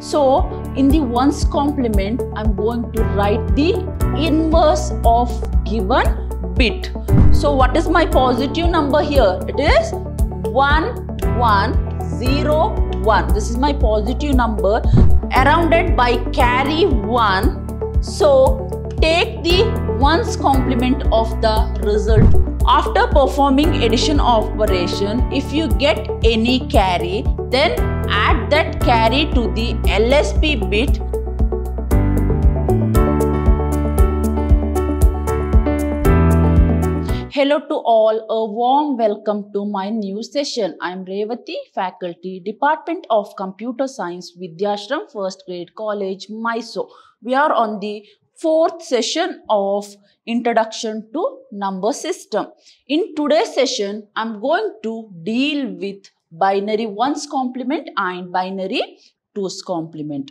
So in the ones complement, I'm going to write the inverse of given bit. So what is my positive number here? It is 1, 1, 0, 1. This is my positive number Around it by carry 1. So take the 1's complement of the result. After performing addition operation, if you get any carry, then add that carry to the LSP bit Hello to all, a warm welcome to my new session. I am Revati, faculty, Department of Computer Science, Vidyashram, First Grade College, Mysore. We are on the fourth session of Introduction to Number System. In today's session, I am going to deal with binary 1's complement and binary 2's complement.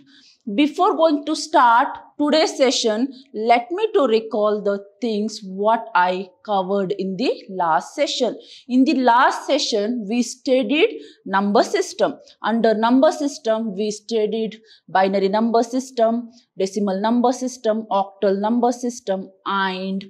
Before going to start today's session, let me to recall the things what I covered in the last session. In the last session, we studied number system. Under number system, we studied binary number system, decimal number system, octal number system and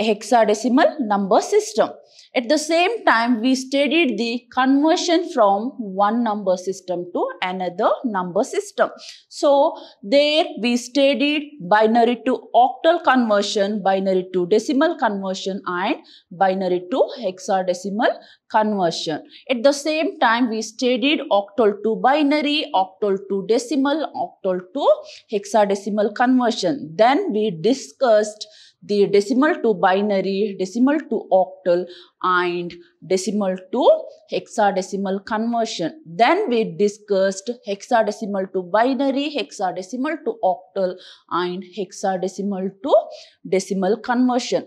hexadecimal number system. At the same time, we studied the conversion from one number system to another number system. So, there we studied binary to octal conversion, binary to decimal conversion and binary to hexadecimal conversion. At the same time, we studied octal to binary, octal to decimal, octal to hexadecimal conversion. Then we discussed the decimal to binary, decimal to octal and decimal to hexadecimal conversion. Then we discussed hexadecimal to binary, hexadecimal to octal and hexadecimal to decimal conversion.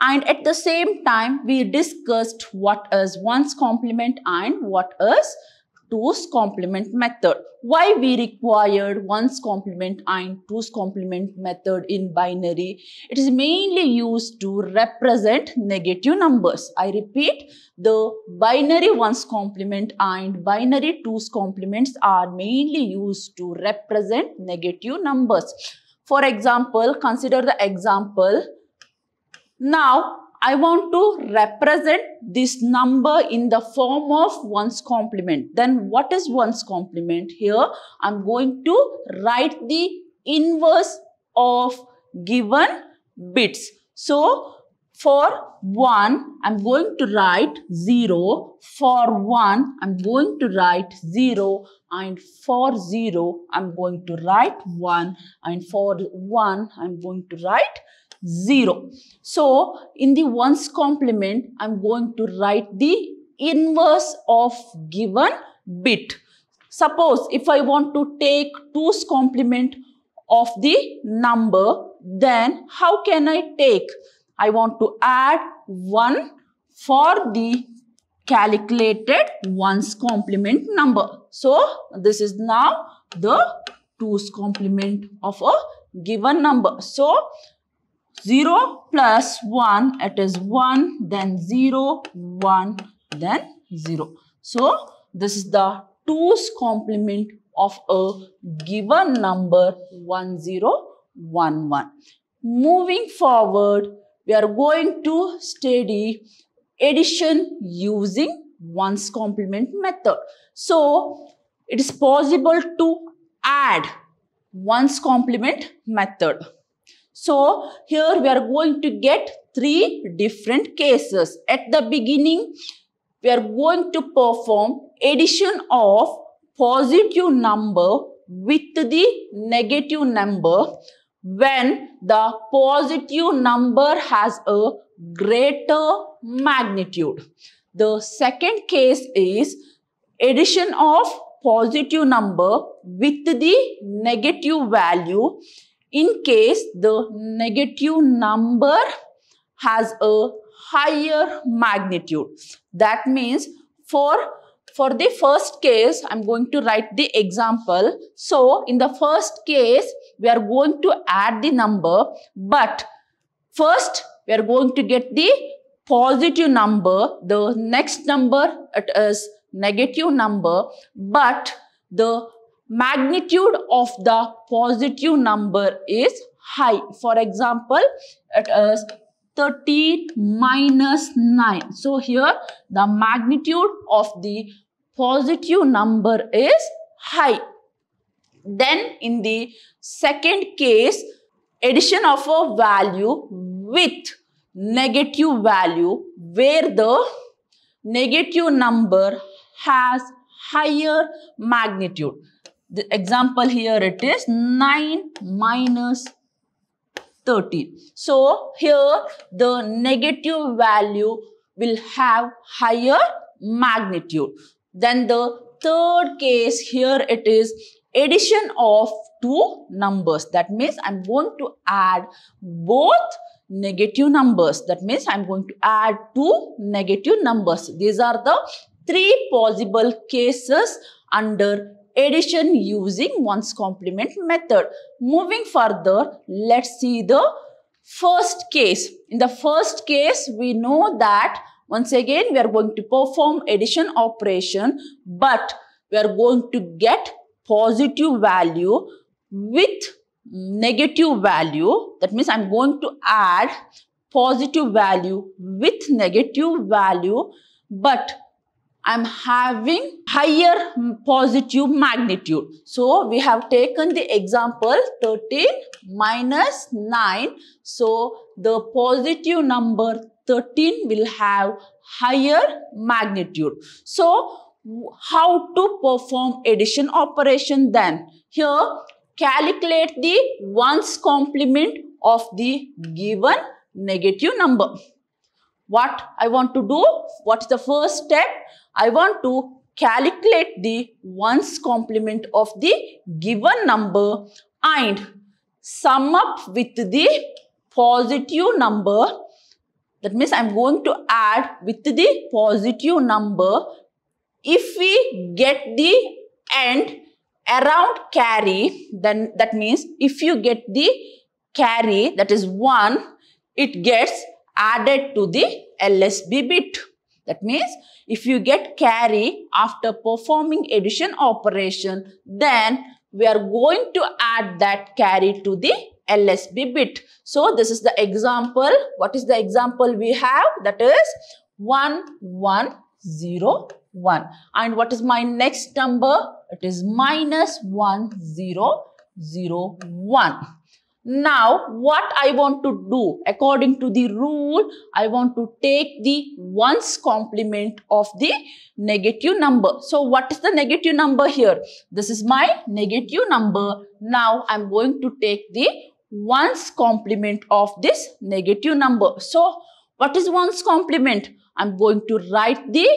And at the same time, we discussed what is one's complement and what is Two's complement method. Why we required 1's complement and two's complement method in binary? It is mainly used to represent negative numbers. I repeat, the binary 1's complement and binary two's complements are mainly used to represent negative numbers. For example, consider the example. Now, I want to represent this number in the form of one's complement. Then what is one's complement? Here, I'm going to write the inverse of given bits. So, for 1, I'm going to write 0. For 1, I'm going to write 0. And for 0, I'm going to write 1. And for 1, I'm going to write 0. So in the 1's complement, I'm going to write the inverse of given bit. Suppose if I want to take 2's complement of the number, then how can I take? I want to add 1 for the calculated 1's complement number. So this is now the 2's complement of a given number. So 0 plus 1, it is 1, then 0, 1, then 0. So, this is the 2's complement of a given number 1011. Moving forward, we are going to study addition using 1's complement method. So, it is possible to add 1's complement method. So here we are going to get three different cases. At the beginning, we are going to perform addition of positive number with the negative number when the positive number has a greater magnitude. The second case is addition of positive number with the negative value in case the negative number has a higher magnitude. That means for for the first case, I'm going to write the example. So, in the first case, we are going to add the number, but first we are going to get the positive number. The next number it is negative number, but the magnitude of the positive number is high. For example, it is uh, 13 minus 9. So here the magnitude of the positive number is high. Then in the second case, addition of a value with negative value where the negative number has higher magnitude the example here it is 9 minus 13. So here the negative value will have higher magnitude. Then the third case here it is addition of two numbers. That means I'm going to add both negative numbers. That means I'm going to add two negative numbers. These are the three possible cases under addition using one's complement method. Moving further, let's see the first case. In the first case, we know that once again, we are going to perform addition operation, but we are going to get positive value with negative value. That means I'm going to add positive value with negative value, but I'm having higher positive magnitude. So we have taken the example 13 minus 9. So the positive number 13 will have higher magnitude. So how to perform addition operation then? Here calculate the 1's complement of the given negative number what I want to do, what's the first step? I want to calculate the 1's complement of the given number and sum up with the positive number. That means I'm going to add with the positive number. If we get the end around carry, then that means if you get the carry, that is 1, it gets added to the LSB bit. That means if you get carry after performing addition operation, then we are going to add that carry to the LSB bit. So this is the example. What is the example we have? That is 1101. And what is my next number? It is minus 1001. Now, what I want to do, according to the rule, I want to take the 1's complement of the negative number. So, what is the negative number here? This is my negative number. Now, I'm going to take the 1's complement of this negative number. So, what is 1's complement? I'm going to write the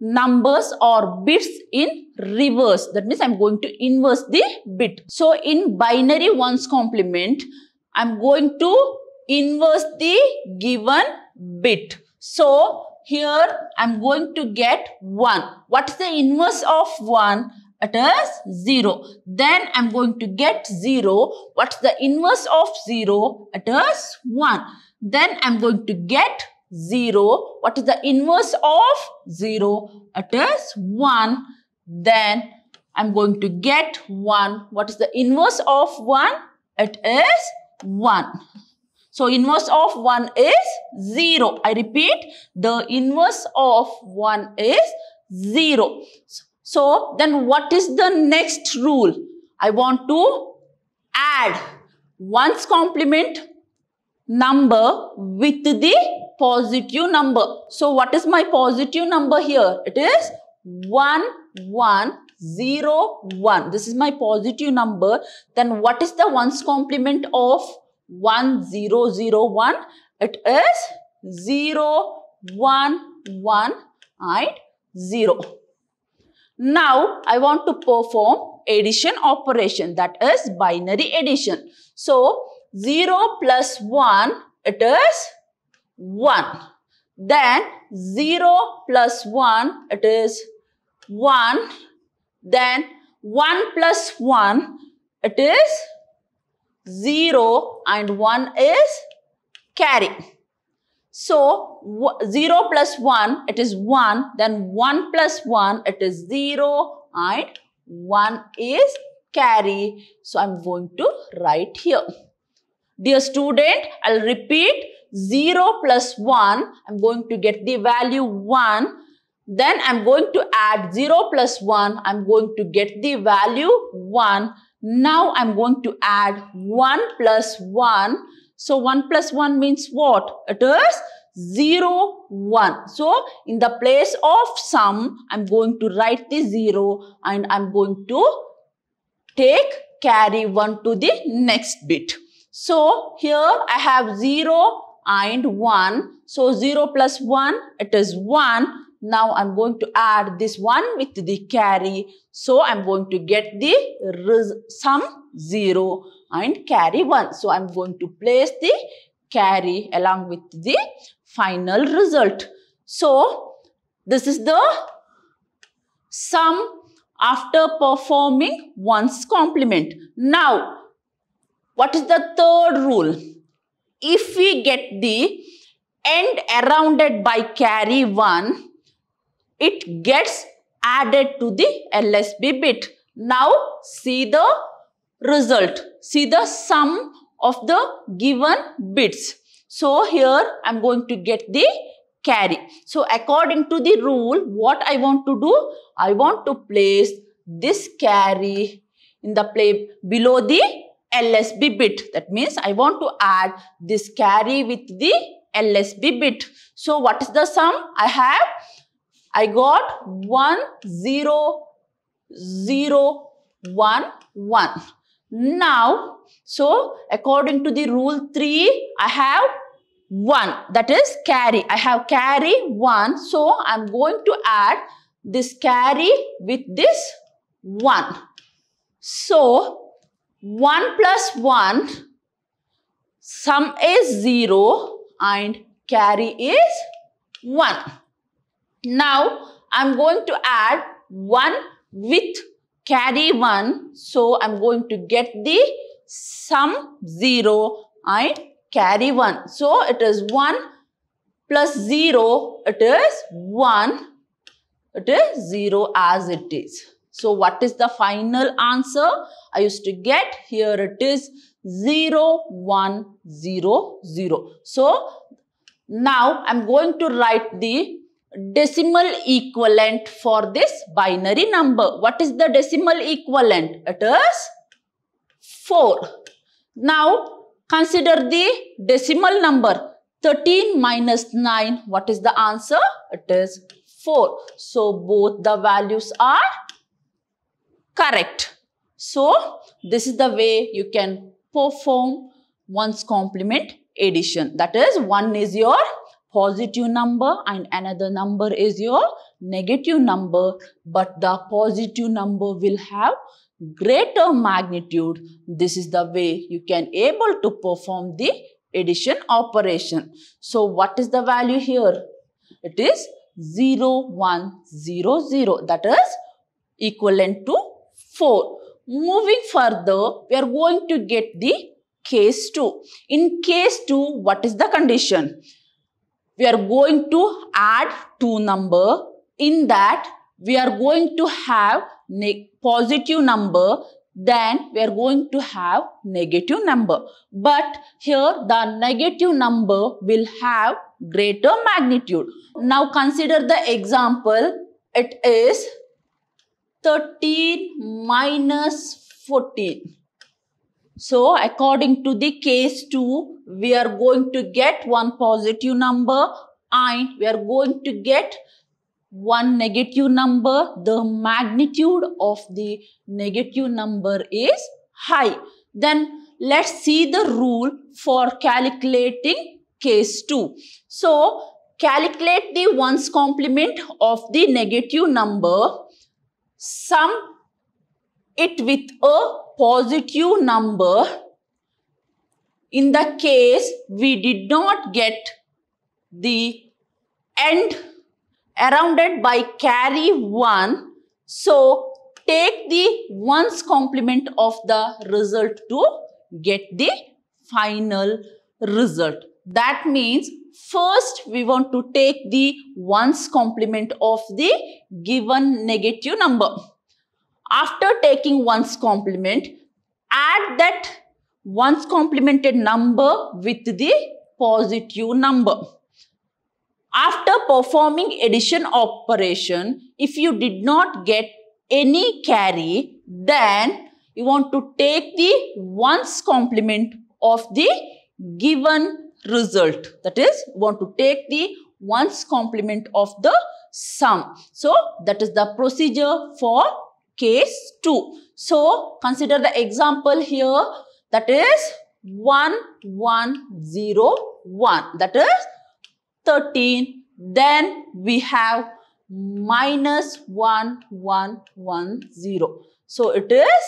numbers or bits in reverse. That means I'm going to inverse the bit. So in binary ones complement, I'm going to inverse the given bit. So here I'm going to get 1. What's the inverse of 1? It is 0. Then I'm going to get 0. What's the inverse of 0? It is 1. Then I'm going to get 0. What is the inverse of 0? It is 1. Then I'm going to get 1. What is the inverse of 1? It is 1. So inverse of 1 is 0. I repeat, the inverse of 1 is 0. So then what is the next rule? I want to add one's complement number with the positive number. So what is my positive number here? It is 1101. This is my positive number. Then what is the 1's complement of 1001? It is 0, 1, 1 and 0. Now, I want to perform addition operation that is binary addition. So, 0 plus 1 it is 1. Then 0 plus 1, it is 1. Then 1 plus 1, it is 0 and 1 is carry. So 0 plus 1, it is 1. Then 1 plus 1, it is 0 and 1 is carry. So I'm going to write here. Dear student, I'll repeat 0 plus 1, I'm going to get the value 1. Then I'm going to add 0 plus 1, I'm going to get the value 1. Now I'm going to add 1 plus 1. So 1 plus 1 means what? It is 0, 1. So in the place of sum, I'm going to write the 0 and I'm going to take carry 1 to the next bit. So here I have 0, and 1. So 0 plus 1, it is 1. Now I'm going to add this 1 with the carry. So I'm going to get the sum 0 and carry 1. So I'm going to place the carry along with the final result. So this is the sum after performing one's complement. Now, what is the third rule? if we get the end surrounded by carry 1, it gets added to the LSB bit. Now see the result. See the sum of the given bits. So here I am going to get the carry. So according to the rule, what I want to do? I want to place this carry in the play below the LSB bit. That means I want to add this carry with the LSB bit. So what is the sum I have? I got 1, 0, 0, 1, 1. Now, so according to the rule 3, I have 1. That is carry. I have carry 1. So I'm going to add this carry with this 1. So 1 plus 1, sum is 0 and carry is 1. Now, I'm going to add 1 with carry 1. So, I'm going to get the sum 0 and carry 1. So, it is 1 plus 0, it is 1. It is 0 as it is. So what is the final answer? I used to get here it is 0, 1, 0, 0. So now I'm going to write the decimal equivalent for this binary number. What is the decimal equivalent? It is 4. Now consider the decimal number 13 minus 9. What is the answer? It is 4. So both the values are correct. So, this is the way you can perform one's complement addition. That is, one is your positive number and another number is your negative number. But the positive number will have greater magnitude. This is the way you can able to perform the addition operation. So, what is the value here? It is 0, 1, 0, 0. That is equivalent to 4. Moving further, we are going to get the case 2. In case 2, what is the condition? We are going to add 2 number. In that, we are going to have positive number then we are going to have negative number. But here the negative number will have greater magnitude. Now consider the example. It is 13 minus 14. So according to the case 2, we are going to get one positive number and we are going to get one negative number. The magnitude of the negative number is high. Then let's see the rule for calculating case 2. So calculate the ones complement of the negative number sum it with a positive number. In the case we did not get the end it by carry 1. So, take the 1's complement of the result to get the final result. That means first we want to take the 1's complement of the given negative number. After taking 1's complement, add that 1's complemented number with the positive number. After performing addition operation, if you did not get any carry, then you want to take the 1's complement of the given result. That is, want to take the ones complement of the sum. So, that is the procedure for case 2. So, consider the example here. That is 1, 1, 0, 1. That is 13. Then we have minus 1, 1, 1, 0. So, it is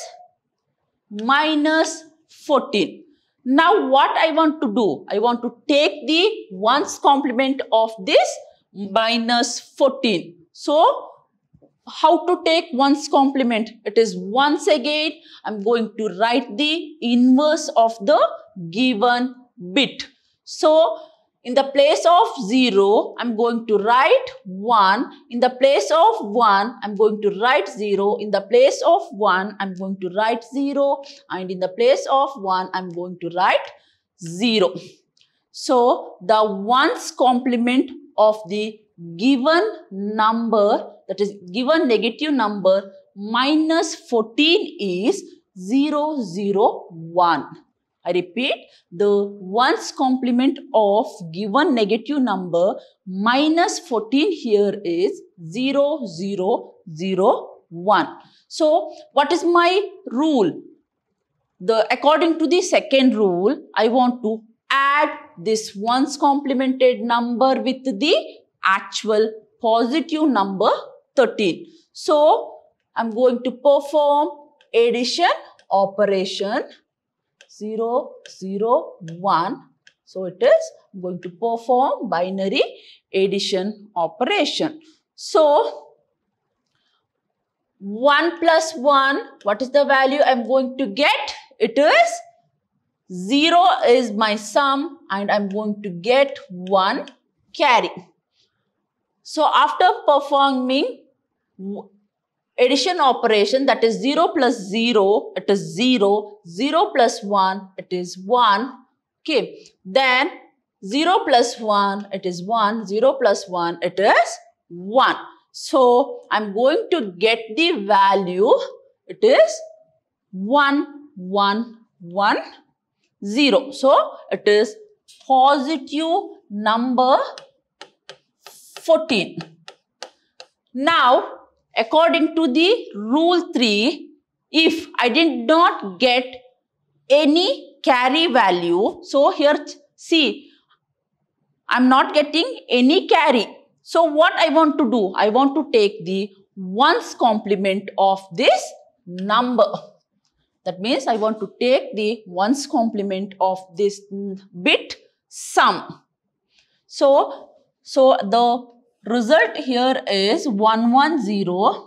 minus 14. Now what I want to do? I want to take the 1's complement of this minus 14. So how to take 1's complement? It is once again, I'm going to write the inverse of the given bit. So in the place of 0, I'm going to write 1. In the place of 1, I'm going to write 0. In the place of 1, I'm going to write 0. And in the place of 1, I'm going to write 0. So, the 1's complement of the given number, that is given negative number, minus 14 is 0, 0, 1. I repeat, the ones complement of given negative number minus 14 here is 0, 0, 0, 1. So, what is my rule? The According to the second rule, I want to add this ones complemented number with the actual positive number 13. So, I'm going to perform addition operation 0, 0, 1. So it is going to perform binary addition operation. So 1 plus 1, what is the value I'm going to get? It is 0 is my sum and I'm going to get 1 carry. So after performing addition operation that is 0 plus 0 it is 0 0 plus 1 it is 1 okay then 0 plus 1 it is 1 0 plus 1 it is 1 so i'm going to get the value it is 1 1 1 0 so it is positive number 14 now according to the rule 3, if I did not get any carry value, so here see, I'm not getting any carry. So what I want to do? I want to take the 1's complement of this number. That means I want to take the 1's complement of this bit sum. So, so the Result here is 110.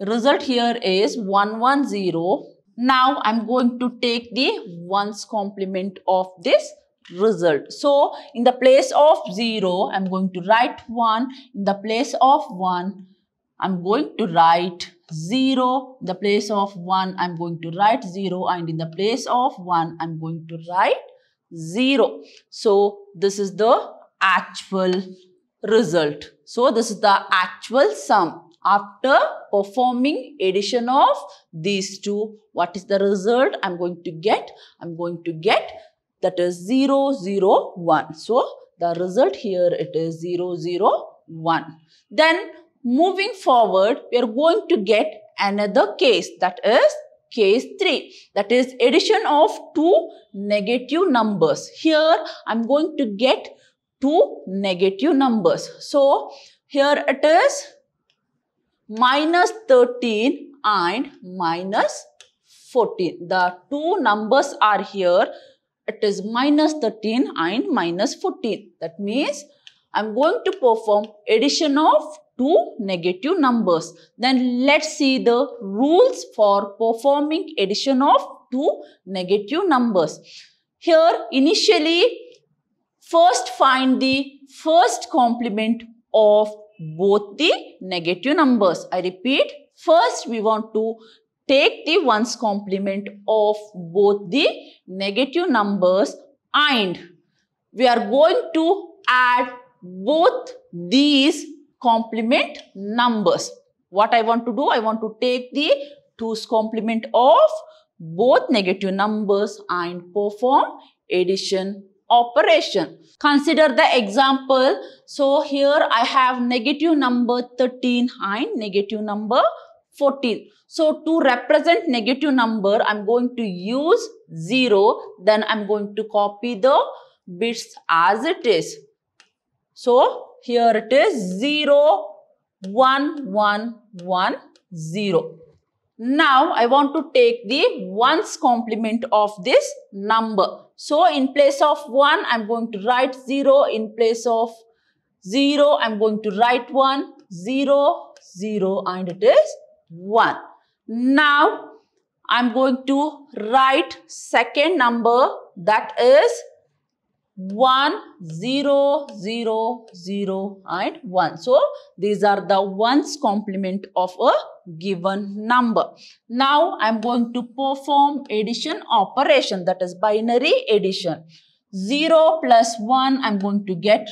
Result here is 110. Now I'm going to take the 1's complement of this result. So in the place of 0, I'm going to write 1. In the place of 1, I'm going to write 0. In the place of 1, I'm going to write 0. And in the place of 1, I'm going to write 0. So this is the actual result. So this is the actual sum. After performing addition of these two, what is the result I'm going to get? I'm going to get that is 0, 0, 1. So the result here it is 0, 0, 1. Then moving forward, we are going to get another case that is case 3 that is addition of two negative numbers. Here I am going to get two negative numbers. So here it is minus 13 and minus 14. The two numbers are here. It is minus 13 and minus 14. That means I'm going to perform addition of two negative numbers. Then let's see the rules for performing addition of two negative numbers. Here initially first find the first complement of both the negative numbers. I repeat, first we want to take the 1's complement of both the negative numbers and we are going to add both these complement numbers. What I want to do, I want to take the 2's complement of both negative numbers and perform addition operation. Consider the example. So here I have negative number 13 and negative number 14. So to represent negative number, I'm going to use 0. Then I'm going to copy the bits as it is. So here it is 0, 1, 1, 1, 0. Now I want to take the 1's complement of this number. So in place of 1, I'm going to write 0. In place of 0, I'm going to write 1, 0, 0 and it is 1. Now, I'm going to write second number that is 1, 0, 0, 0 and 1. So, these are the 1's complement of a given number. Now, I am going to perform addition operation that is binary addition. 0 plus 1, I am going to get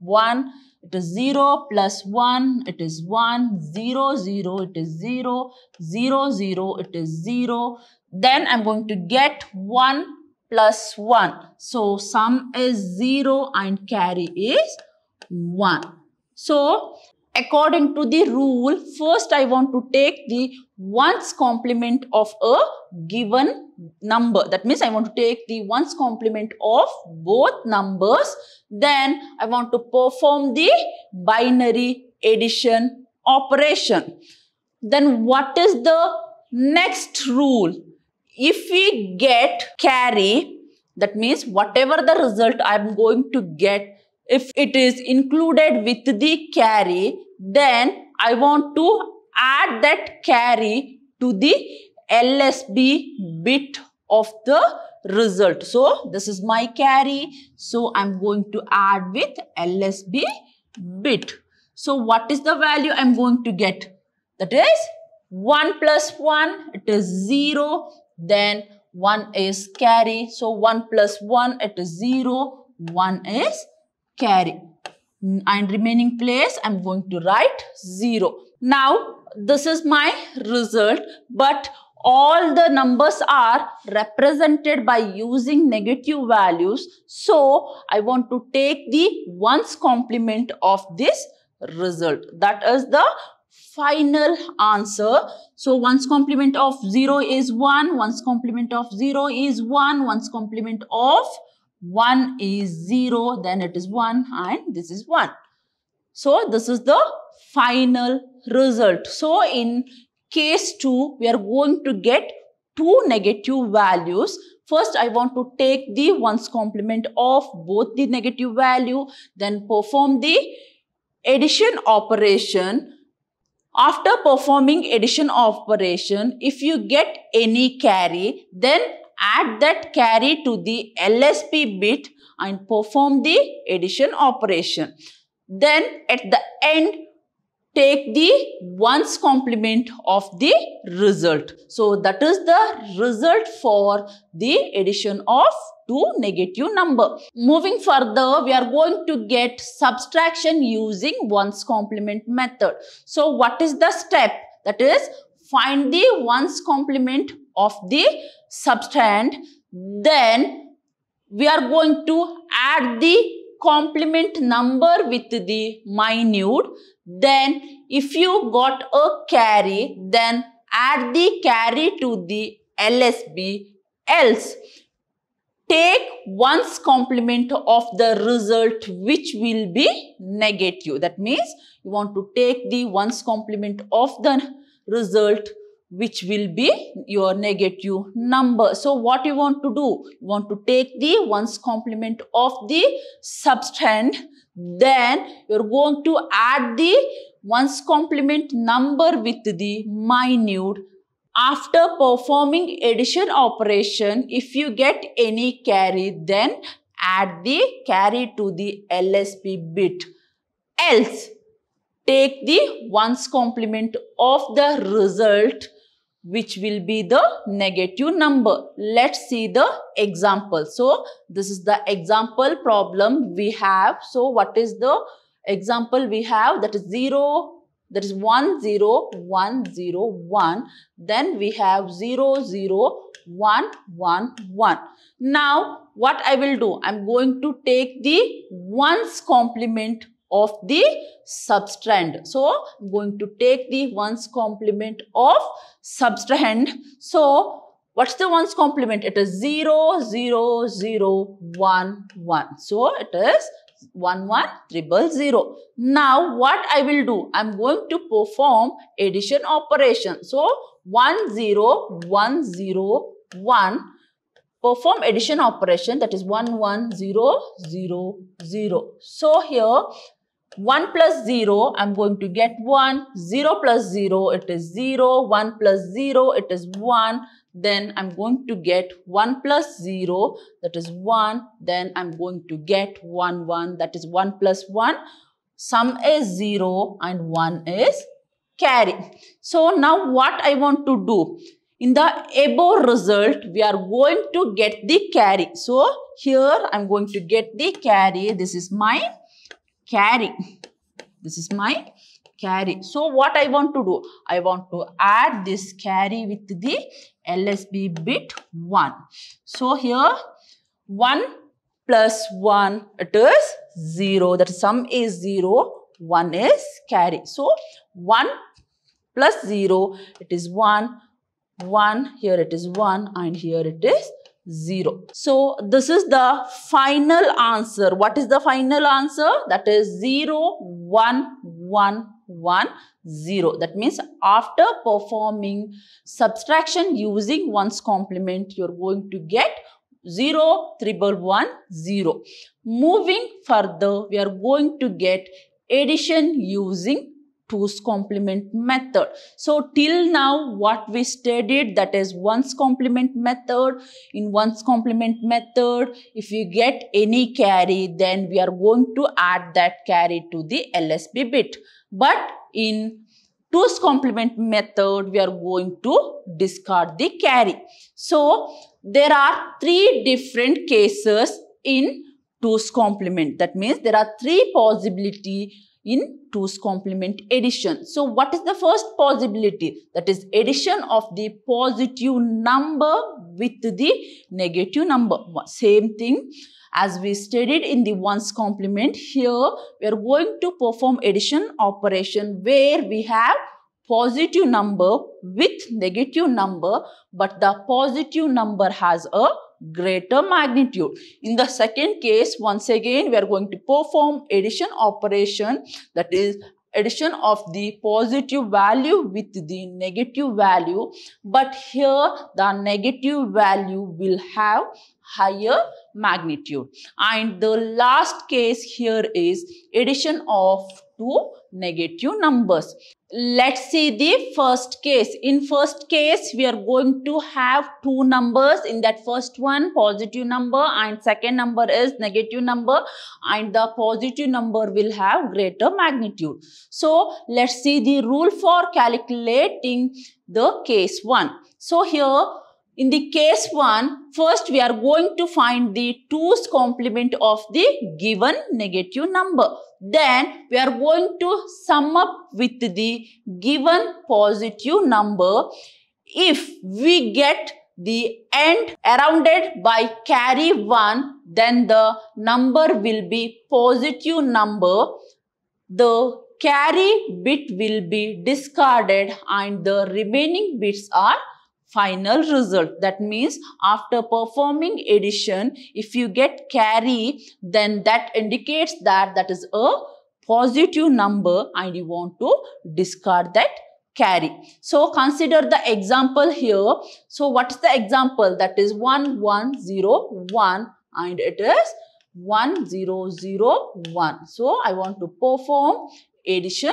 1. It is 0 plus 1, it is 1, 0, 0, it is 0, 0, 0, it is 0. Then I'm going to get 1 plus 1. So, sum is 0 and carry is 1. So, according to the rule, first I want to take the 1's complement of a given number. That means I want to take the 1's complement of both numbers. Then I want to perform the binary addition operation. Then what is the next rule? If we get carry, that means whatever the result I'm going to get, if it is included with the carry, then I want to add that carry to the LSB bit of the result. So, this is my carry. So, I'm going to add with LSB bit. So, what is the value I'm going to get? That is 1 plus 1, it is 0. Then 1 is carry. So 1 plus 1, it is 0. 1 is carry. And remaining place, I'm going to write 0. Now, this is my result. But all the numbers are represented by using negative values. So, I want to take the 1's complement of this result. That is the final answer. So one's complement of 0 is 1, one's complement of 0 is 1, one's complement of 1 is 0, then it is 1 and this is 1. So this is the final result. So in case 2, we are going to get two negative values. First, I want to take the 1's complement of both the negative value, then perform the addition operation after performing addition operation, if you get any carry, then add that carry to the LSP bit and perform the addition operation. Then at the end, take the ones complement of the result. So that is the result for the addition of two negative number. Moving further, we are going to get subtraction using ones complement method. So what is the step? That is find the ones complement of the subtrand. Then we are going to add the complement number with the minute then if you got a carry, then add the carry to the LSB else. Take one's complement of the result which will be negative. That means you want to take the one's complement of the result which will be your negative number. So what you want to do? You want to take the one's complement of the subtrend then you're going to add the ones complement number with the minute. After performing addition operation, if you get any carry, then add the carry to the LSB bit. Else, take the ones complement of the result which will be the negative number. Let's see the example. So, this is the example problem we have. So, what is the example we have? That is 0, that is 1, 0, 1, 0, 1. Then we have 0, 0, 1, 1, 1. Now, what I will do? I am going to take the 1's complement of the substrand. So, I'm going to take the 1's complement of subtrahend. So what's the one's complement? It is 0, 0, 0, 1, 1. So it is 1, 1, triple 0. Now what I will do? I'm going to perform addition operation. So 1, 0, 1, 0, 1. Perform addition operation that is 1, 1, 0, 0, 0. So here 1 plus 0, I'm going to get 1. 0 plus 0, it is 0. 1 plus 0, it is 1. Then I'm going to get 1 plus 0, that is 1. Then I'm going to get 1, 1, that is 1 plus 1. Sum is 0 and 1 is carry. So now what I want to do? In the above result, we are going to get the carry. So here I'm going to get the carry. This is my carry. This is my carry. So what I want to do? I want to add this carry with the LSB bit 1. So here 1 plus 1 it is 0. That sum is 0. 1 is carry. So 1 plus 0 it is 1. 1 here it is 1 and here it is 0. So this is the final answer. What is the final answer? That is 0, 1, 1, 1, 0. That means after performing subtraction using 1's complement, you're going to get 0, 3, 1, 0. Moving further, we are going to get addition using Two's complement method. So till now what we studied that is 1's complement method. In 1's complement method if you get any carry then we are going to add that carry to the LSB bit. But in two's complement method we are going to discard the carry. So there are three different cases in two's complement. That means there are three possibility in 2's complement addition. So what is the first possibility? That is addition of the positive number with the negative number. Same thing as we studied in the 1's complement. Here we are going to perform addition operation where we have positive number with negative number but the positive number has a greater magnitude. In the second case, once again, we are going to perform addition operation that is addition of the positive value with the negative value but here the negative value will have higher magnitude and the last case here is addition of two negative numbers let's see the first case. In first case, we are going to have two numbers. In that first one, positive number and second number is negative number and the positive number will have greater magnitude. So, let's see the rule for calculating the case 1. So, here in the case 1, first we are going to find the 2's complement of the given negative number. Then we are going to sum up with the given positive number if we get the end rounded by carry 1 then the number will be positive number the carry bit will be discarded and the remaining bits are final result. That means after performing addition, if you get carry, then that indicates that that is a positive number and you want to discard that carry. So consider the example here. So what's the example? That is 1101 and it is 1001. So I want to perform addition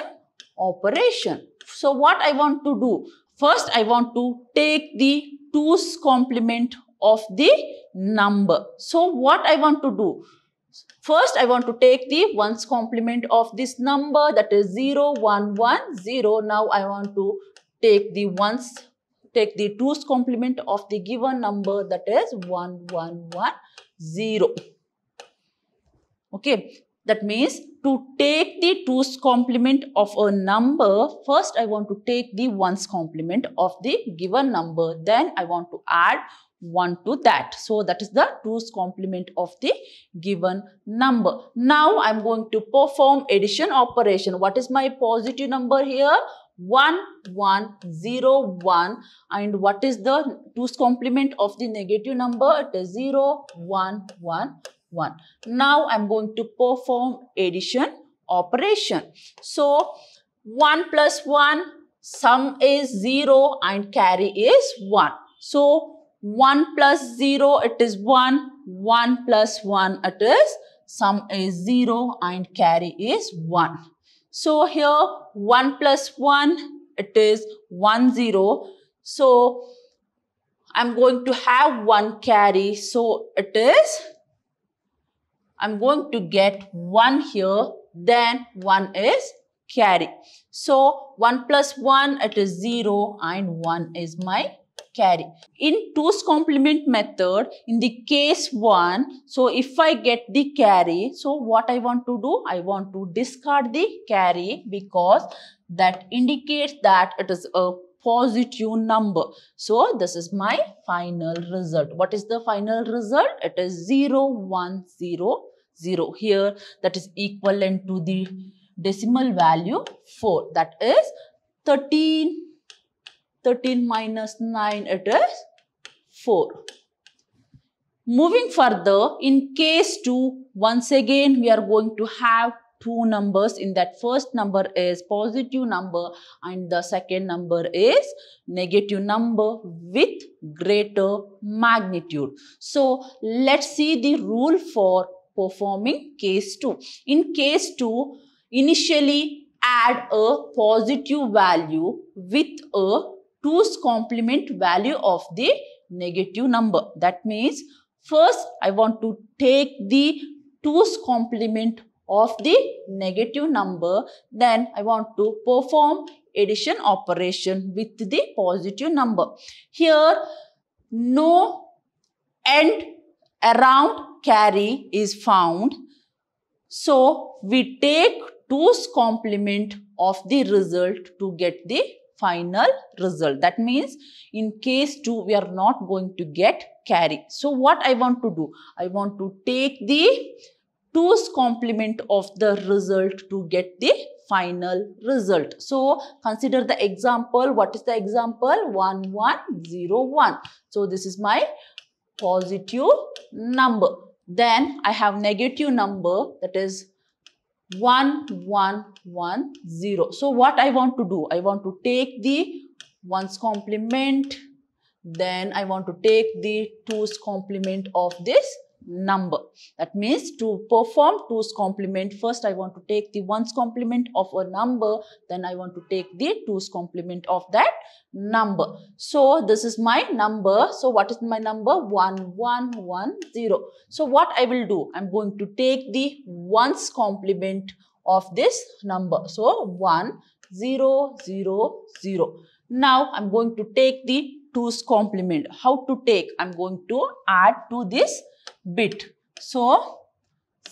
operation. So what I want to do? First, I want to take the 2's complement of the number. So, what I want to do? First, I want to take the 1's complement of this number that is 0, 1, 1, 0. Now, I want to take the 1's, take the 2's complement of the given number that is 1, 1, 1, 0. Okay, that means to take the 2's complement of a number, first I want to take the 1's complement of the given number. Then I want to add 1 to that. So that is the 2's complement of the given number. Now I am going to perform addition operation. What is my positive number here? 1, 1, 0, 1. And what is the 2's complement of the negative number? It is 0, 1, 1, 1. Now I'm going to perform addition operation. So 1 plus 1, sum is 0 and carry is 1. So 1 plus 0 it is 1, 1 plus 1 it is sum is 0 and carry is 1. So here 1 plus 1 it is 1 0. So I'm going to have 1 carry. So it is I'm going to get 1 here, then 1 is carry. So 1 plus 1, it is 0 and 1 is my carry. In 2's complement method, in the case 1, so if I get the carry, so what I want to do? I want to discard the carry because that indicates that it is a positive number. So this is my final result. What is the final result? It is 0, 1, 0, 0 here that is equivalent to the decimal value 4 that is 13 13 minus 9 it is 4 moving further in case 2 once again we are going to have two numbers in that first number is positive number and the second number is negative number with greater magnitude. So let's see the rule for performing case 2. In case 2, initially add a positive value with a 2's complement value of the negative number. That means first I want to take the 2's complement of the negative number. Then I want to perform addition operation with the positive number. Here no end around carry is found. So we take two's complement of the result to get the final result. That means in case 2 we are not going to get carry. So what I want to do? I want to take the 2's complement of the result to get the final result. So consider the example. What is the example? 1101. So this is my positive number. Then I have negative number that is 1, 1, 1, 0. So what I want to do? I want to take the 1's complement. Then I want to take the 2's complement of this number. That means to perform 2's complement, first I want to take the 1's complement of a number, then I want to take the 2's complement of that number. So this is my number. So what is my number? 1110. So what I will do? I'm going to take the 1's complement of this number. So 1, 0, 0, 0. Now I'm going to take the 2's complement. How to take? I'm going to add to this bit. So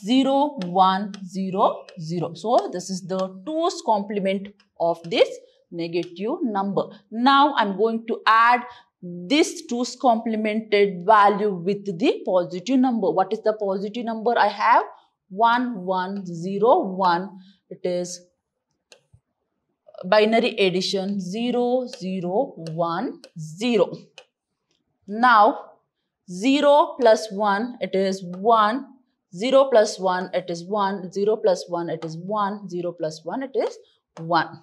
0, 1, 0, 0. So this is the 2's complement of this negative number. Now I'm going to add this 2's complemented value with the positive number. What is the positive number I have? 1, 1, 0, 1. It is binary addition 0, 0, 1, 0. Now 0 plus 1, it is 1. 0 plus 1, it is 1. 0 plus 1, it is 1. 0 plus 1, it is 1.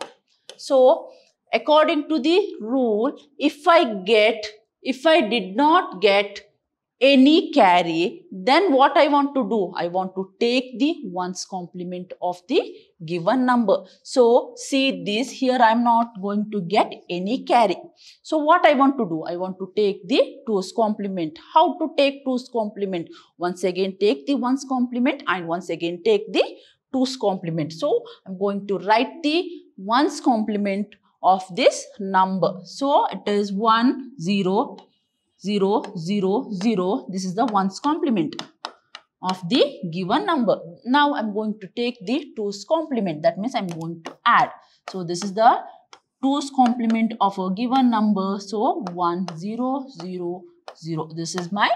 So, according to the rule, if I get, if I did not get any carry, then what I want to do? I want to take the 1's complement of the given number. So, see this here I am not going to get any carry. So, what I want to do? I want to take the 2's complement. How to take 2's complement? Once again take the 1's complement and once again take the 2's complement. So, I am going to write the 1's complement of this number. So, it is 1, 0, 0, 0, 0. This is the 1's complement of the given number. Now I'm going to take the 2's complement. That means I'm going to add. So this is the 2's complement of a given number. So 1, 0, 0, 0. This is my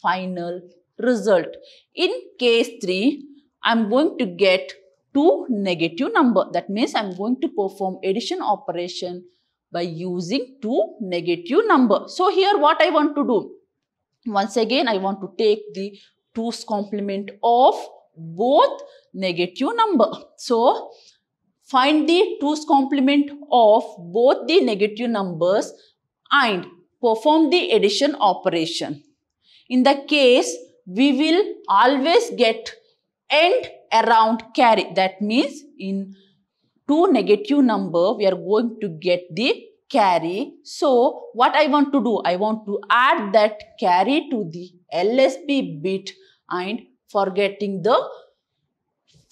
final result. In case 3, I'm going to get 2 negative number. That means I'm going to perform addition operation by using two negative number. So here what I want to do? Once again, I want to take the 2's complement of both negative number. So find the 2's complement of both the negative numbers and perform the addition operation. In the case, we will always get end around carry. That means in two negative number, we are going to get the carry. So, what I want to do? I want to add that carry to the LSB bit and for getting the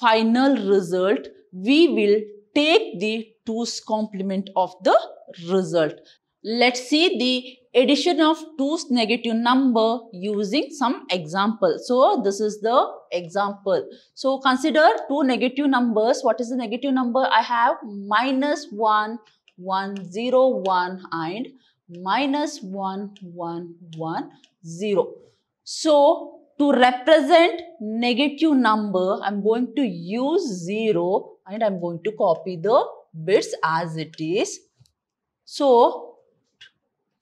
final result, we will take the 2's complement of the result. Let's see the addition of two negative number using some example. So, this is the example. So, consider two negative numbers. What is the negative number? I have minus 1, 1, 0, 1 and minus 1, 1, 1, 0. So, to represent negative number, I'm going to use 0 and I'm going to copy the bits as it is. So,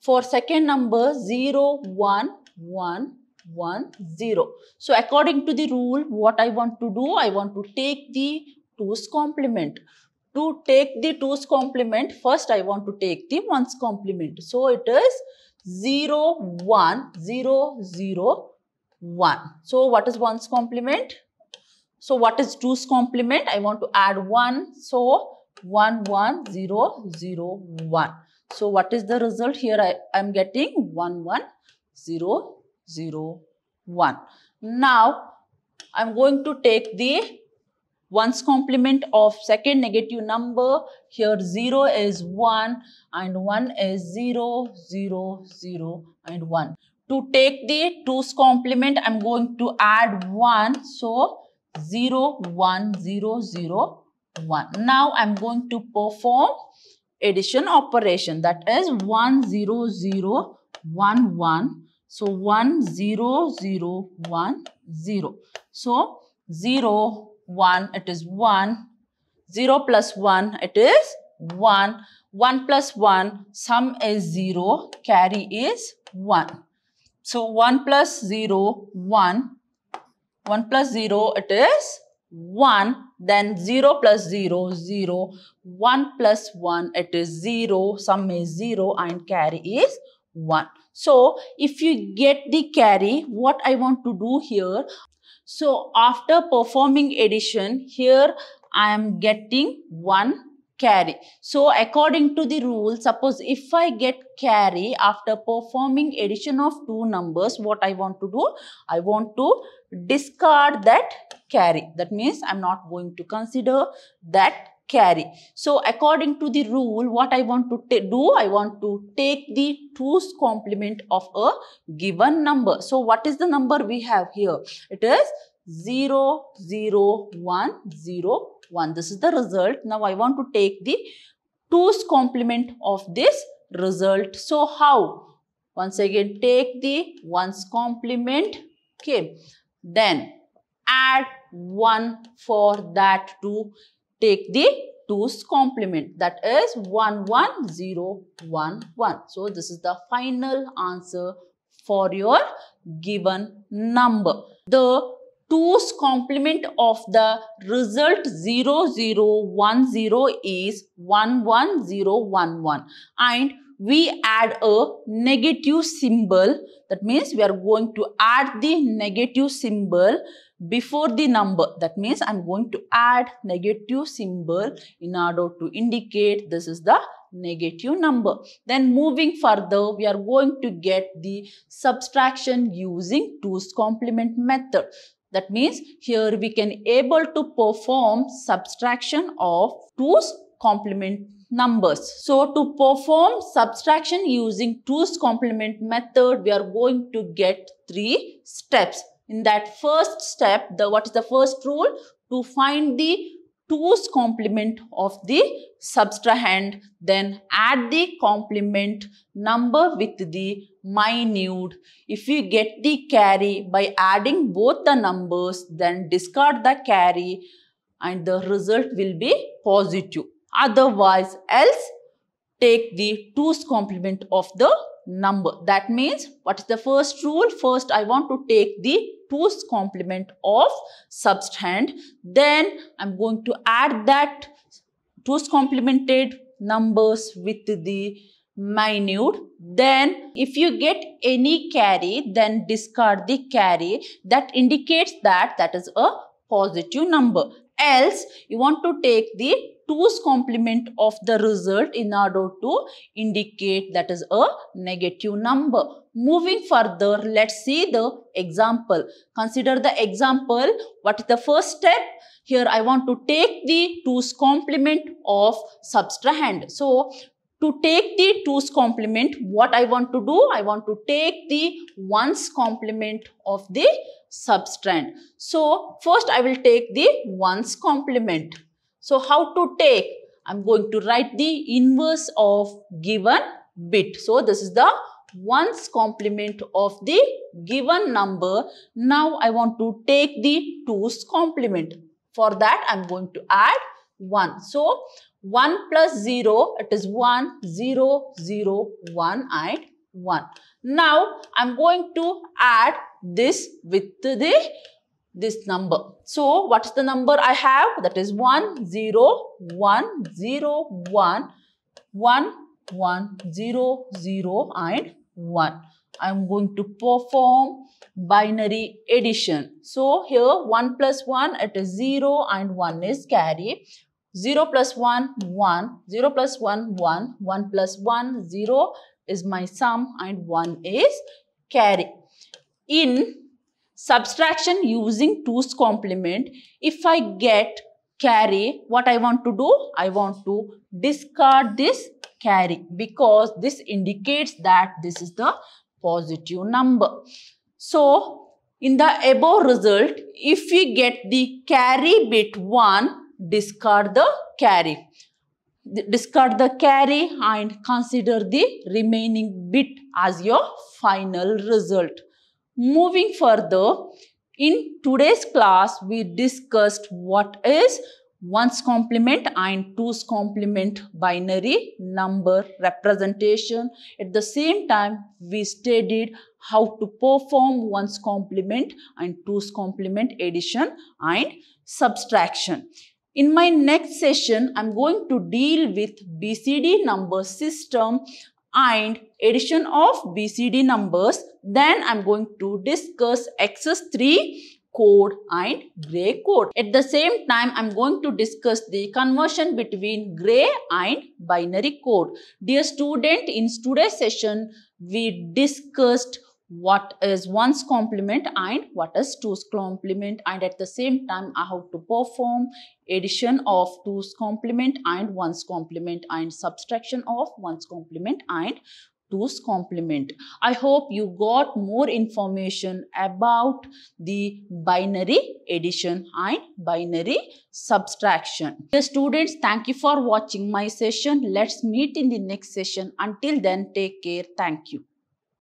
for second number 0, 1, 1, 1, 0. So according to the rule, what I want to do, I want to take the 2's complement. To take the 2's complement, first I want to take the 1's complement. So it is 0, 1, 0, 0, 1. So what is 1's complement? So what is 2's complement? I want to add 1. So 1, 1, 0, 0, 1. So what is the result? Here I am getting 1, 1, 0, 0, 1. Now I'm going to take the 1's complement of second negative number. Here 0 is 1 and 1 is 0, 0, 0 and 1. To take the 2's complement, I'm going to add 1. So 0, 1, 0, 0, 1. Now I'm going to perform addition operation that is 10011 so 10010 so 0 1 it is 1 0 plus 1 it is 1 1 plus 1 sum is 0 carry is 1 so 1 plus 0 1 1 plus 0 it is 1 then 0 plus 0, 0. 1 plus 1, it is 0. Sum is 0 and carry is 1. So, if you get the carry, what I want to do here, so after performing addition, here I am getting 1 carry. So according to the rule, suppose if I get carry after performing addition of two numbers, what I want to do? I want to discard that carry. That means I'm not going to consider that carry. So according to the rule, what I want to do, I want to take the two's complement of a given number. So what is the number we have here? It is 0, 0, 1, 0, one. This is the result. Now I want to take the 2's complement of this result. So how? Once again, take the 1's complement. Okay. Then add 1 for that to take the 2's complement. That is 1, 1, 0, 1, 1. So this is the final answer for your given number. The 2's complement of the result 0010 is 11011 and we add a negative symbol that means we are going to add the negative symbol before the number that means I'm going to add negative symbol in order to indicate this is the negative number. Then moving further, we are going to get the subtraction using 2's complement method. That means here we can able to perform subtraction of two's complement numbers. So to perform subtraction using two's complement method, we are going to get three steps. In that first step, the what is the first rule? To find the 2's complement of the subtrahend then add the complement number with the minute. If you get the carry by adding both the numbers then discard the carry and the result will be positive. Otherwise else take the 2's complement of the number. That means what is the first rule? First I want to take the 2's complement of substrand. Then I'm going to add that 2's complemented numbers with the minute. Then if you get any carry, then discard the carry. That indicates that that is a positive number. Else, you want to take the 2's complement of the result in order to indicate that is a negative number. Moving further, let's see the example. Consider the example. What is the first step? Here I want to take the 2's complement of subtrahend. So, to take the 2's complement, what I want to do? I want to take the 1's complement of the substrand. So first I will take the 1's complement. So how to take? I'm going to write the inverse of given bit. So this is the 1's complement of the given number. Now I want to take the 2's complement. For that I'm going to add 1. So 1 plus 0 it is 1, 0, 0, 1 and 1. Now, I'm going to add this with the this number. So, what's the number I have? That is 1, 0, 1, 0, 1, 1, 1, 0, 0 and 1. I'm going to perform binary addition. So, here 1 plus 1, it is 0 and 1 is carry. 0 plus 1, 1, 0 plus 1, 1, 1 plus 1, 0, is my sum and 1 is carry. In subtraction using 2's complement, if I get carry, what I want to do? I want to discard this carry because this indicates that this is the positive number. So, in the above result, if we get the carry bit 1, discard the carry discard the carry and consider the remaining bit as your final result. Moving further, in today's class, we discussed what is 1's complement and 2's complement binary number representation. At the same time, we studied how to perform 1's complement and 2's complement addition and subtraction. In my next session, I'm going to deal with BCD number system and addition of BCD numbers. Then I'm going to discuss Access 3 code and gray code. At the same time, I'm going to discuss the conversion between gray and binary code. Dear student, in today's session, we discussed what is one's complement and what is two's complement and at the same time I have to perform addition of two's complement and one's complement and subtraction of one's complement and two's complement. I hope you got more information about the binary addition and binary subtraction. The students, thank you for watching my session. Let's meet in the next session. Until then, take care. Thank you.